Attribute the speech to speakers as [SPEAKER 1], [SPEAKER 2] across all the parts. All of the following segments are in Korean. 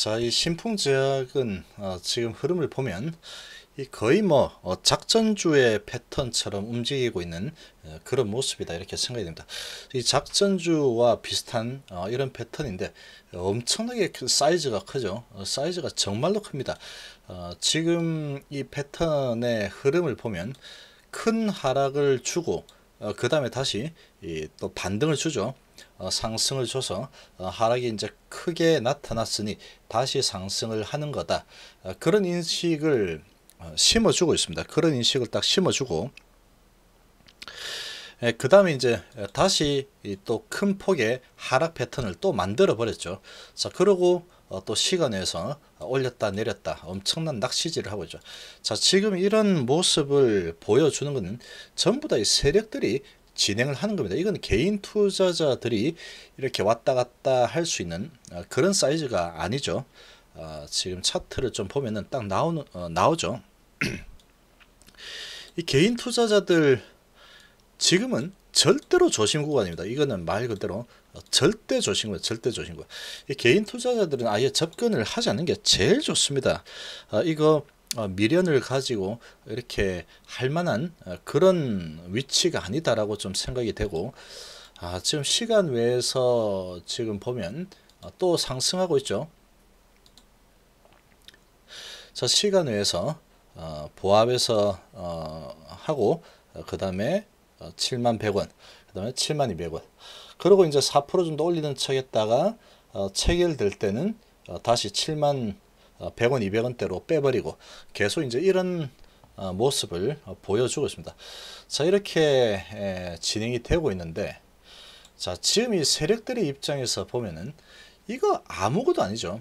[SPEAKER 1] 자, 이 신풍제약은 어, 지금 흐름을 보면 거의 뭐 어, 작전주의 패턴처럼 움직이고 있는 어, 그런 모습이다 이렇게 생각이 됩니다. 이 작전주와 비슷한 어, 이런 패턴인데 엄청나게 그 사이즈가 크죠. 사이즈가 정말로 큽니다. 지금 이 패턴의 흐름을 보면 큰 하락을 주고 그 다음에 다시 또 반등을 주죠. 어, 상승을 줘서 어, 하락이 이제 크게 나타났으니 다시 상승을 하는 거다. 어, 그런 인식을 심어주고 있습니다. 그런 인식을 딱 심어주고 예, 그 다음에 이제 다시 또 큰 폭의 하락 패턴을 또 만들어 버렸죠. 자, 그러고 또 시간에서 올렸다 내렸다 엄청난 낚시질을 하고 있죠. 자, 지금 이런 모습을 보여주는 것은 전부 다 이 세력들이 진행을 하는 겁니다. 이건 개인 투자자들이 이렇게 왔다 갔다 할 수 있는 어, 그런 사이즈가 아니죠. 어, 지금 차트를 좀 보면은 딱 나오는 어, 나오죠. 이 개인 투자자들 지금은 절대로 조심 구간입니다. 이거는 말 그대로 절대 조심 구간, 절대 조심 구간. 개인 투자자들은 아예 접근을 하지 않는 게 제일 좋습니다. 이거 어, 미련을 가지고 이렇게 할 만한 어, 그런 위치가 아니다라고 좀 생각이 되고 아, 지금 시간 외에서 지금 보면 어, 또 상승하고 있죠. 자, 시간 외에서 보합에서 하고 그 다음에 7만 100원 그 다음에 7만 200원 그리고 이제 4% 정도 올리는 척 했다가 체결될 때는 다시 7만 100원, 어, 200원대로 빼버리고 계속 이제 이런 어, 모습을 보여주고 있습니다. 자 이렇게 진행이 되고 있는데 자 지금 이 세력들의 입장에서 보면은 이거 아무것도 아니죠.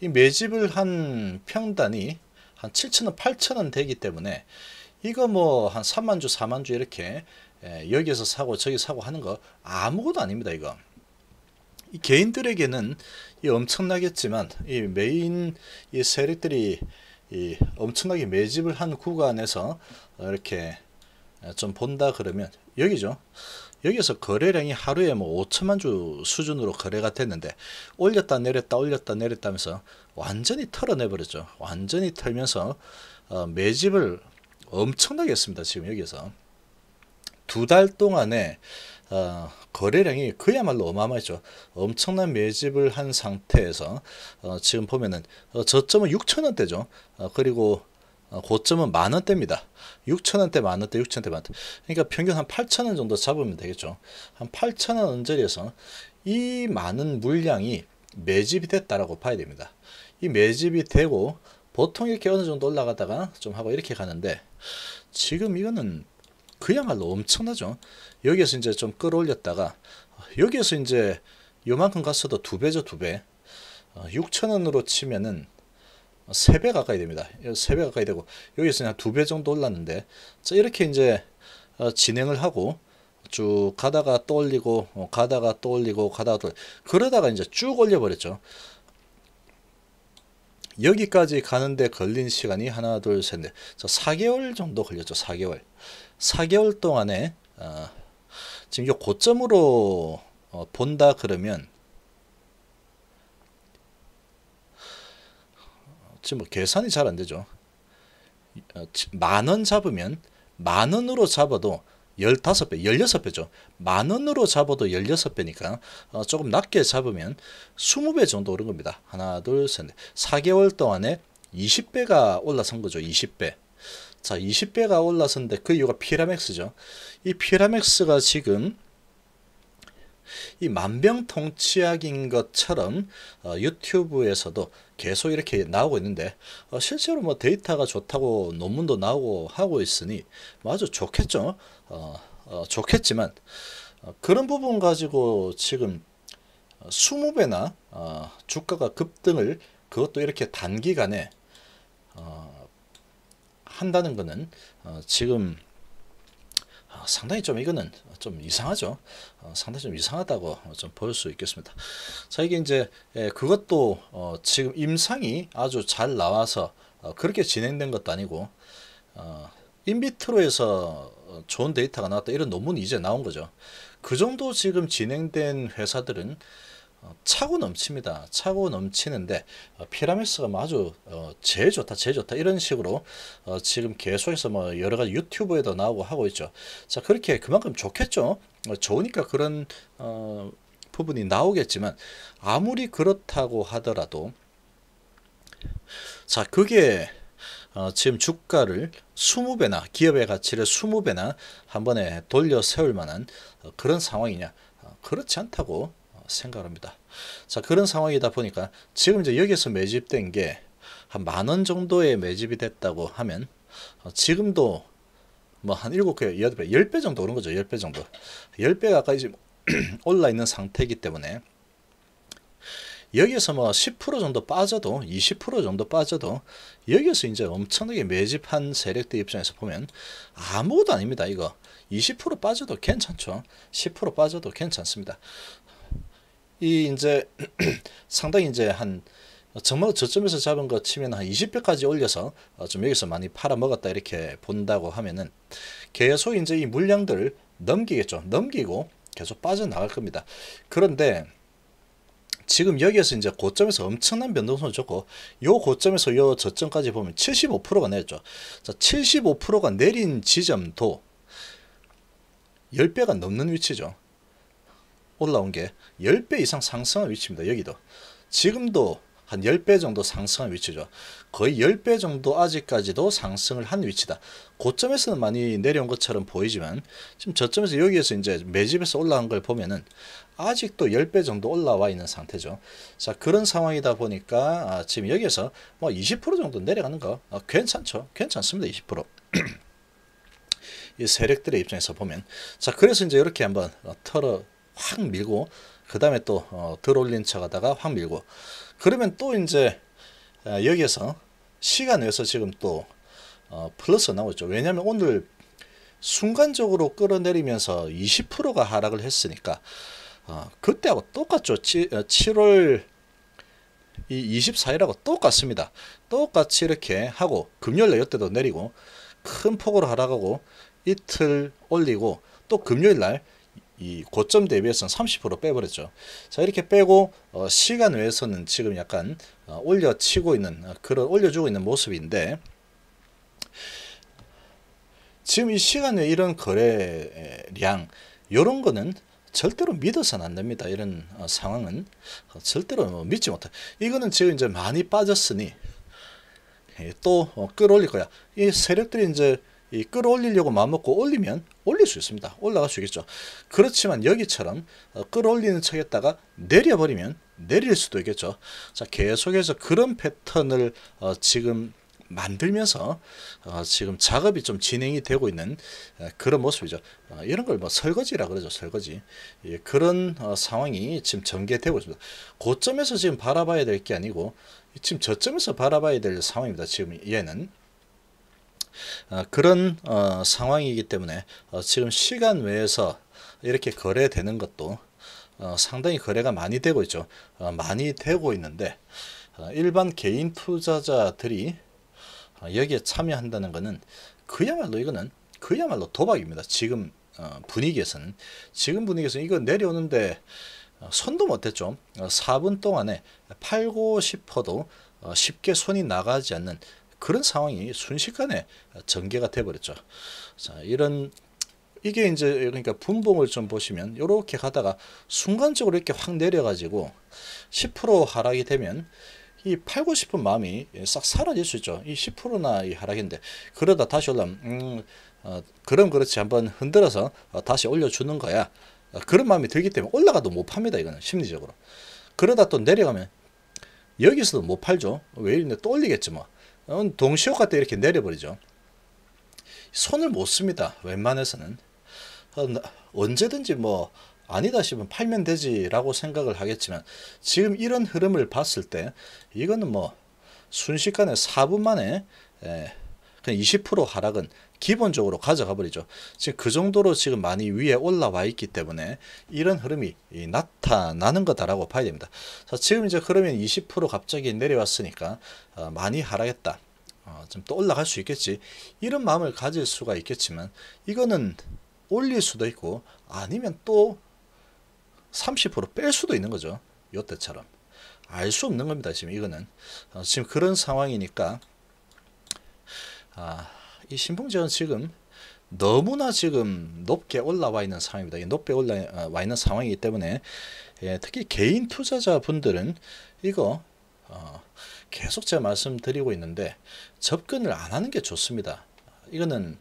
[SPEAKER 1] 이 매집을 한 평단이 한 7천원, 8천원 되기 때문에 이거 뭐 한 3만주, 4만주 이렇게 여기에서 사고 저기 사고 하는 거 아무것도 아닙니다. 이거 이 개인들에게는 이 엄청나겠지만 이 메인 이 세력들이 이 엄청나게 매집을 한 구간에서 이렇게 좀 본다 그러면 여기죠. 여기서 거래량이 하루에 뭐 5천만 주 수준으로 거래가 됐는데 올렸다 내렸다 올렸다 내렸다 하 면서 완전히 털어내버렸죠. 완전히 털면서 어 매집을 엄청나게 했습니다. 지금 여기서 두 달 동안에 어, 거래량이 그야말로 어마어마했죠. 엄청난 매집을 한 상태에서 어, 지금 보면은 어, 저점은 6천 원대죠. 어, 그리고 어, 고점은 만 원대입니다. 6천 원대 만 원대 6천 원대 만 원대. 그러니까 평균 한 8천 원 정도 잡으면 되겠죠. 한 8천 원 언저리에서 이 많은 물량이 매집이 됐다라고 봐야 됩니다. 이 매집이 되고 보통 이렇게 어느 정도 올라가다가 좀 하고 이렇게 가는데 지금 이거는 그야말로 엄청나죠. 여기에서 이제 좀 끌어올렸다가 여기에서 이제 요만큼 갔어도 두 배죠 두 배. 6천원으로 어, 치면은 3배 가까이 됩니다. 3배 가까이 되고 여기서 에 그냥 두 배 정도 올랐는데 자 이렇게 이제 어, 진행을 하고 쭉 가다가 또 올리고 어, 가다가 또 올리고 가다가 또 그러다가 이제 쭉 올려버렸죠. 여기까지 가는데 걸린 시간이 하나 둘 셋넷 4개월 정도 걸렸죠. 4개월 4개월 동안에 어, 지금 요 고점으로 어, 본다 그러면 지금 뭐 계산이 잘 안 되죠. 어, 만원 잡으면 만 원으로 잡아도 15배, 16배죠. 만 원으로 잡아도 16배니까 어, 조금 낮게 잡으면 20배 정도 오른 겁니다. 하나, 둘, 셋, 넷. 4개월 동안에 20배가 올라선 거죠. 20배. 자 20배가 올랐었는데그 이유가 피라맥스죠. 이 피라맥스가 지금 이 만병통치약인 것처럼 어, 유튜브에서도 계속 이렇게 나오고 있는데 어, 실제로 뭐 데이터가 좋다고 논문도 나오고 하고 있으니 아주 좋겠죠. 어, 어 좋겠지만 어, 그런 부분 가지고 지금 20배나 어, 어, 주가가 급등을 그것도 이렇게 단기간에 어, 한다는 것은 어, 지금 어, 상당히 좀 이거는 좀 이상하죠. 어, 상당히 좀 이상하다고 좀 볼 수 있겠습니다. 자 이게 이제 예, 그것도 어, 지금 임상이 아주 잘 나와서 그렇게 진행된 것도 아니고 인비트로에서 좋은 데이터가 나왔다 이런 논문이 이제 나온 거죠. 그 정도 지금 진행된 회사들은 어, 차고 넘칩니다. 차고 넘치는데 어, 피라미스가 뭐 아주 어, 제일 좋다, 제일 좋다 이런 식으로 지금 계속해서 뭐 여러 가지 유튜브에도 나오고 하고 있죠. 자 그렇게 그만큼 좋겠죠. 좋으니까 그런 어, 부분이 나오겠지만 아무리 그렇다고 하더라도 자 그게 어, 지금 주가를 20배나 기업의 가치를 20배나 한 번에 돌려 세울 만한 그런 상황이냐 그렇지 않다고 생각합니다. 자 그런 상황이다 보니까 지금 이제 여기서 매집된 게 한 만 원 정도의 매집이 됐다고 하면 어, 지금도 뭐 한 7개, 8배, 10배 정도 오른 거죠. 10배 정도. 10배 가까이 지금 올라 있는 상태이기 때문에 여기서뭐10% 정도 빠져도 20% 정도 빠져도 여기서 이제 엄청나게 매집한 세력들 입장에서 보면 아무것도 아닙니다. 이거 20% 빠져도 괜찮죠. 10% 빠져도 괜찮습니다. 이 이제 상당히 이제 한 정말 저점에서 잡은 거 치면 한 20배까지 올려서 어, 좀 여기서 많이 팔아먹었다 이렇게 본다고 하면은 계속 이제 이물량들 넘기겠죠. 넘기고 계속 빠져나갈 겁니다. 그런데 지금 여기에서 이제 고점에서 엄청난 변동성을 줬고 요 고점에서 요 저점까지 보면 75%가 내렸죠. 자, 75%가 내린 지점도 10배가 넘는 위치죠. 올라온 게 10배 이상 상승한 위치입니다. 여기도. 지금도 한 10배 정도 상승한 위치죠. 거의 10배 정도 아직까지도 상승을 한 위치다. 고점에서는 많이 내려온 것처럼 보이지만 지금 저점에서 여기에서 이제 매집에서 올라간걸 보면은 아직도 10배 정도 올라와 있는 상태죠. 자 그런 상황이다 보니까 아, 지금 여기에서 뭐 20% 정도 내려가는 거 아, 괜찮죠. 괜찮습니다. 20%. 이 세력들의 입장에서 보면 자 그래서 이제 이렇게 한번 어, 털어 확 밀고 그 다음에 또 어, 들어올린 척하다가 확 밀고 그러면 또 이제 아, 여기에서 시간 내서 지금 또 어, 플러스 나오죠 왜냐하면 오늘 순간적으로 끌어내리면서 20%가 하락을 했으니까 어, 그때하고 똑같죠. 치, 7월 어, 이 24일하고 똑같습니다. 똑같이 이렇게 하고 금요일날 이때도 내리고 큰 폭으로 하락하고 이틀 올리고 또 금요일날 이 고점 대비해서는 30% 빼버렸죠. 자 이렇게 빼고 어, 시간 외에서는 지금 약간 어, 올려치고 있는 어, 그런 올려주고 있는 모습인데 지금 이 시간 외 이런 거래량 이런 거는 절대로 믿어서는 안 됩니다. 이런 어, 상황은 어, 절대로 뭐 믿지 못해. 이거는 지금 이제 많이 빠졌으니 예, 또 어, 끌어올릴 거야. 이 세력들이 이제 이 끌어올리려고 마음먹고 올리면 올릴 수 있습니다. 올라갈 수 있겠죠. 그렇지만 여기처럼 어, 끌어올리는 척했다가 내려버리면 내릴 수도 있겠죠. 자 계속해서 그런 패턴을 어, 지금 만들면서 어, 지금 작업이 좀 진행이 되고 있는 에, 어, 그런 모습이죠. 어, 이런 걸 뭐 설거지라 그러죠. 설거지. 예, 그런 어, 상황이 지금 전개되고 있습니다. 고점에서 지금 바라봐야 될 게 아니고 지금 저점에서 바라봐야 될 상황입니다. 지금 얘는. 아, 그런 어, 상황이기 때문에 어, 지금 시간 외에서 이렇게 거래되는 것도 어, 상당히 거래가 많이 되고 있죠. 많이 되고 있는데 일반 개인 투자자들이 여기에 참여한다는 것은 그야말로 이거는 그야말로 도박입니다. 지금 분위기에서는 지금 분위기에서는 이거 내려오는데 손도 못했죠. 4분 동안에 팔고 싶어도 쉽게 손이 나가지 않는 그런 상황이 순식간에 전개가 돼버렸죠. 자, 이런 이게 이제 그러니까 분봉을 좀 보시면 이렇게 가다가 순간적으로 이렇게 확 내려가지고 10% 하락이 되면 이 팔고 싶은 마음이 싹 사라질 수 있죠. 이 10%나 이 하락인데 그러다 다시 올라면 음, 어, 그럼 그렇지 한번 흔들어서 어, 다시 올려주는 거야. 어, 그런 마음이 들기 때문에 올라가도 못 팝니다. 이거는 심리적으로. 그러다 또 내려가면 여기서도 못 팔죠. 왜 이런데 또 올리겠지 뭐. 어, 동시효과 때 이렇게 내려버리죠. 손을 못 씁니다. 웬만해서는. 어, 언제든지 뭐 아니다 싶으면 팔면 되지라고 생각을 하겠지만 지금 이런 흐름을 봤을 때 이거는 뭐 순식간에 4분 만에 예, 그냥 20% 하락은 기본적으로 가져가 버리죠. 지금 그 정도로 지금 많이 위에 올라와 있기 때문에 이런 흐름이 나타나는 거다라고 봐야 됩니다. 자, 지금 이제 흐름이 20% 갑자기 내려왔으니까 어, 많이 하락했다. 어, 좀또 올라갈 수 있겠지. 이런 마음을 가질 수가 있겠지만 이거는 올릴 수도 있고 아니면 또 30%뺄 수도 있는 거죠. 요때처럼. 알 수 없는 겁니다. 지금 이거는. 어, 지금 그런 상황이니까 아, 이 신풍제는 지금 너무나 지금 높게 올라와 있는 상황입니다. 높게 올라와 아, 있는 상황이기 때문에 예, 특히 개인 투자자 분들은 이거 어, 계속 제가 말씀드리고 있는데 접근을 안 하는 게 좋습니다. 이거는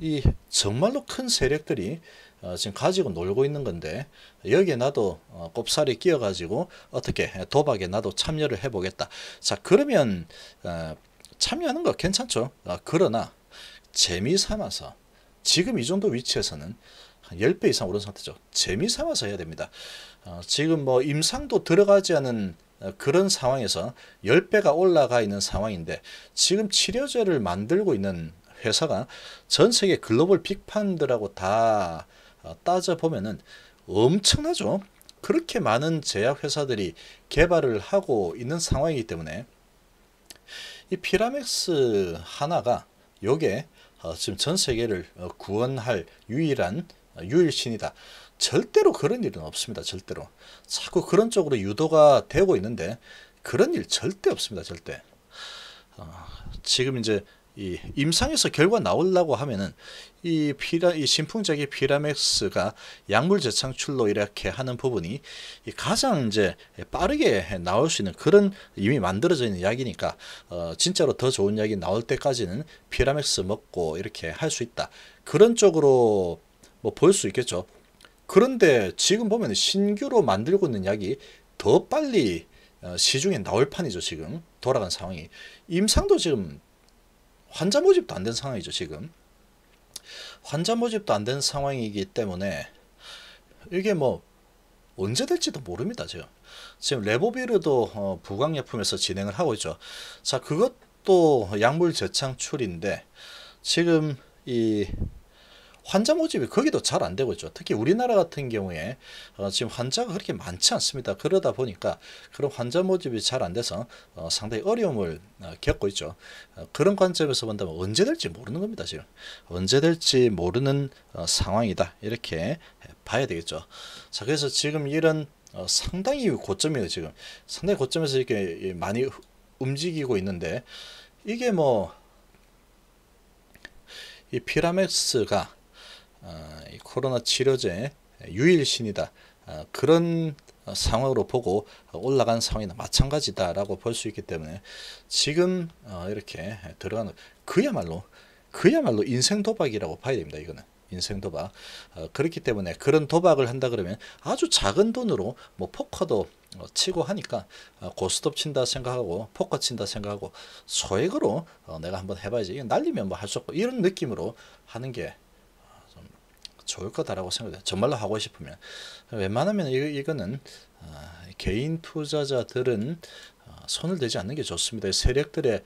[SPEAKER 1] 이 정말로 큰 세력들이 어, 지금 가지고 놀고 있는 건데 여기에 나도 어, 꼽살이 끼어가지고 어떻게 도박에 나도 참여를 해보겠다. 자 그러면 어, 참여하는 거 괜찮죠. 아, 그러나 재미 삼아서 지금 이 정도 위치에서는 한 10배 이상 오른 상태죠. 재미 삼아서 해야 됩니다. 어, 지금 뭐 임상도 들어가지 않은 어, 그런 상황에서 10배가 올라가 있는 상황인데 지금 치료제를 만들고 있는 회사가 전 세계 글로벌 빅판드라고 다따져보면 어, 엄청나죠. 그렇게 많은 제약회사들이 개발을 하고 있는 상황이기 때문에 이 피라맥스 하나가 요게 어, 지금 전 세계를 어, 구원할 유일한 어, 유일신이다. 절대로 그런 일은 없습니다. 절대로. 자꾸 그런 쪽으로 유도가 되고 있는데 그런 일 절대 없습니다. 절대. 어, 지금 이제 이 임상에서 결과 나올라고 하면은 이 피라 이 신풍작의 피라맥스가 약물 재창출로 이렇게 하는 부분이 가장 이제 빠르게 나올 수 있는 그런 이미 만들어져 있는 약이니까 어 진짜로 더 좋은 약이 나올 때까지는 피라맥스 먹고 이렇게 할 수 있다 그런 쪽으로 뭐 볼 수 있겠죠. 그런데 지금 보면 신규로 만들고 있는 약이 더 빨리 어, 시중에 나올 판이죠 지금 돌아간 상황이 임상도 지금 환자 모집도 안 된 상황이죠 지금 환자 모집도 안 된 상황이기 때문에 이게 뭐 언제 될지도 모릅니다 지금 지금 레보비르도 어, 부강약품에서 진행을 하고 있죠 자 그것도 약물 재창출인데 지금 이 환자 모집이 거기도 잘 안 되고 있죠. 특히 우리나라 같은 경우에 어, 지금 환자가 그렇게 많지 않습니다. 그러다 보니까 그런 환자 모집이 잘 안 돼서 어, 상당히 어려움을 어, 겪고 있죠. 어, 그런 관점에서 본다면 언제 될지 모르는 겁니다. 지금 언제 될지 모르는 어, 상황이다. 이렇게 봐야 되겠죠. 자, 그래서 지금 이런 어, 상당히 고점이에요. 지금 상당히 고점에서 이렇게 예, 많이 움직이고 있는데 이게 뭐 이 피라맥스가 아, 이 코로나 치료제 유일신이다. 아, 그런 상황으로 보고 올라간 상황이나 마찬가지다라고 볼 수 있기 때문에 지금 어, 이렇게 들어가는 그야말로 그야말로 인생 도박이라고 봐야 됩니다. 이거는 인생 도박 어, 그렇기 때문에 그런 도박을 한다 그러면 아주 작은 돈으로 뭐 포커도 어, 치고 하니까 고스톱 친다 생각하고 포커 친다 생각하고 소액으로 내가 한번 해봐야지 이거 날리면 뭐 할 수 없고 이런 느낌으로 하는 게 좋을 거다라고 생각해요. 정말로 하고 싶으면 웬만하면 이, 거는 어, 개인 투자자들은 어, 손을 대지 않는 게 좋습니다. 세력들의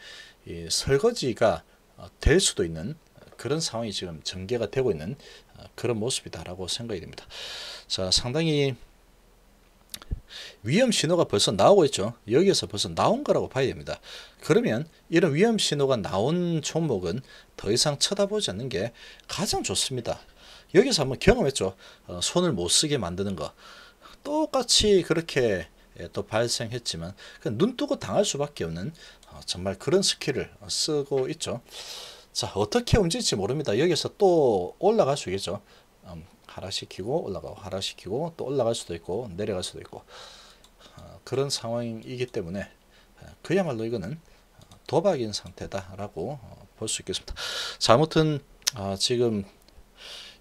[SPEAKER 1] 설거지가 어, 될 수도 있는 그런 상황이 지금 전개가 되고 있는 그런 모습이다라고 생각이 됩니다. 자, 상당히 위험 신호가 벌써 나오고 있죠. 여기에서 벌써 나온 거라고 봐야 됩니다. 그러면 이런 위험 신호가 나온 종목은 더 이상 쳐다보지 않는 게 가장 좋습니다. 여기서 한번 경험했죠. 어, 손을 못 쓰게 만드는 거. 똑같이 그렇게 예, 또 발생했지만 그 눈 뜨고 당할 수밖에 없는 어, 정말 그런 스킬을 쓰고 있죠. 자 어떻게 움직일지 모릅니다. 여기서 또 올라갈 수있죠 음, 하락시키고 올라가고 하락시키고 또 올라갈 수도 있고 내려갈 수도 있고 어, 그런 상황이기 때문에 그야말로 이거는 도박인 상태다라고 볼 수 있겠습니다. 자 아무튼 아, 지금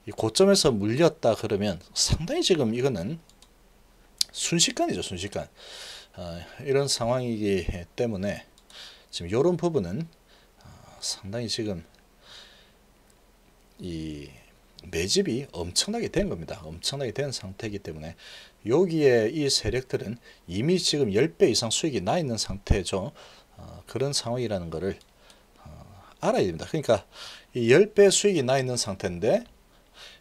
[SPEAKER 1] 이 고점에서 물렸다 그러면 상당히 지금 이거는 순식간이죠 순식간 어, 이런 상황이기 때문에 지금 요런 부분은 어, 상당히 지금 이 매집이 엄청나게 된 겁니다. 엄청나게 된 상태이기 때문에 여기에 이 세력들은 이미 지금 10배 이상 수익이 나 있는 상태죠. 어, 그런 상황이라는 것을 어, 알아야 됩니다. 그러니까 이 10배 수익이 나 있는 상태인데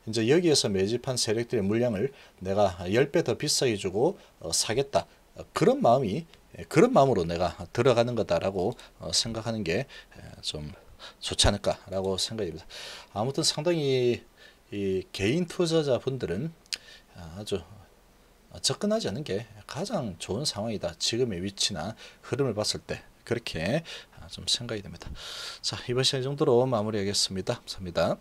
[SPEAKER 1] 이제 여기에서 매집한 세력들의 물량을 내가 10배 더 비싸게 주고 어, 사겠다. 그런 마음이 예, 그런 마음으로 내가 들어가는 거다라고 어, 생각하는 게좀 예, 좋지 않을까라고 생각입니다. 아무튼 상당히 개인 투자자분들은 아, 아주 접근하지 않는 게 가장 좋은 상황이다. 지금의 위치나 흐름을 봤을 때 그렇게 아, 좀 생각이 됩니다. 자 이번 시간 정도로 마무리하겠습니다. 감사합니다.